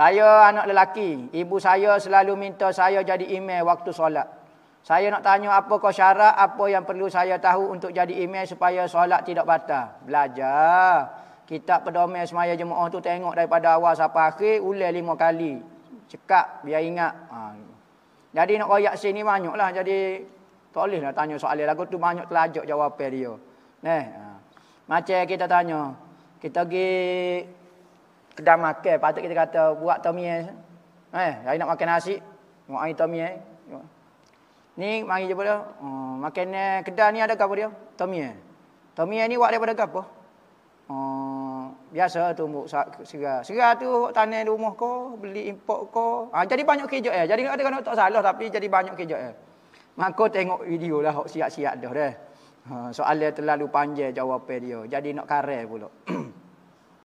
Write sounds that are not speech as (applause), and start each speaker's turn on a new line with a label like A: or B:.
A: Saya anak lelaki. Ibu saya selalu minta saya jadi imam waktu solat. Saya nak tanya apa kau syarat, apa yang perlu saya tahu untuk jadi imam supaya solat tidak batal. Belajar. Kitab pedoman semaya jemaah tu tengok daripada awal sampai akhir, ulang lima kali. Cekap, biar ingat. Ha. Jadi nak koyak sini banyak lah, Jadi tak boleh nak lah tanya soalan lagu tu banyak telajak jawapan dia. Nah. Ha. Macam kita tanya, kita pergi kedai makan patut kita kata buat tomi eh. eh hari nak makan nasi buat air tomi eh. ni mari jumpa dia hmm, makan eh, kedai ni ada apa dia tomi eh ni buat daripada apa hmm, biasa tumbuk segar segar tu tanam di rumah kau beli import kau ha, jadi banyak kerja eh jadi ada kata tak salah tapi jadi banyak kejut eh Maka tengok video lah hok siap-siap dah dah. Ha, terlalu panjang jawapan dia. Jadi nak karai pula. (clears throat)